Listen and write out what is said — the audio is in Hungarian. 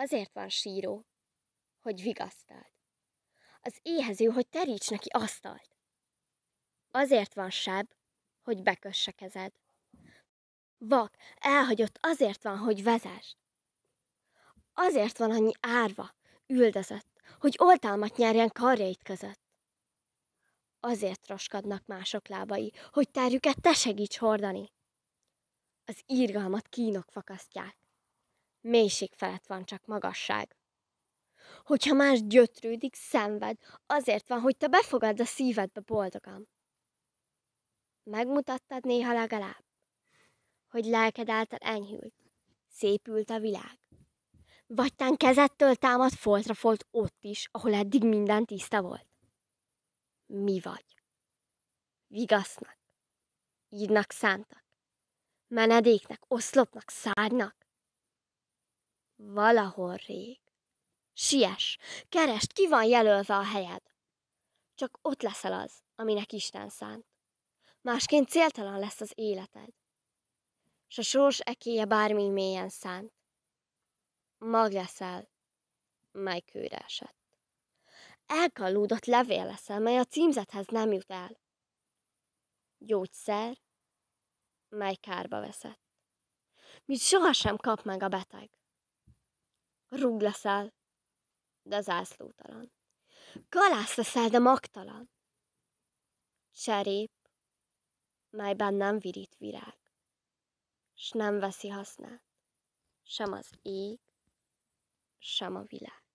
Azért van síró, hogy vigasztald. Az éhező, hogy teríts neki asztalt. Azért van seb, hogy bekösse kezed. Vak, elhagyott, azért van, hogy vezess. Azért van annyi árva, üldözött, hogy oltalmat nyerjen karjait között. Azért roskadnak mások lábai, hogy terjüket te segíts hordani. Az írgalmat kínok fakasztják, Mélység felett van csak magasság. Hogyha más gyötrődik, szenved, azért van, hogy te befogadd a szívedbe boldogam. Megmutattad néha legalább, hogy lelked által enyhült, szépült a világ. Vagy tán kezettől támad foltra folt ott is, ahol eddig minden tiszta volt. Mi vagy? Vigasznak, ídnak szántak, menedéknek, oszlopnak, szárnak, Valahol rég. Siess, keresd, ki van jelölve a helyed. Csak ott leszel az, aminek Isten szánt. Másként céltalan lesz az életed. S a sors ekéje bármi mélyen szánt. Mag leszel, mely kőre esett. Elkallódott levél leszel, mely a címzethez nem jut el. Gyógyszer, mely kárba veszett. Mit sohasem kap meg a beteg. Rúg leszel, de az ászlótalan. Galász leszel, de magtalan. Cserép, melyben nem virít virág, s nem veszi hasznát, sem az ég, sem a világ.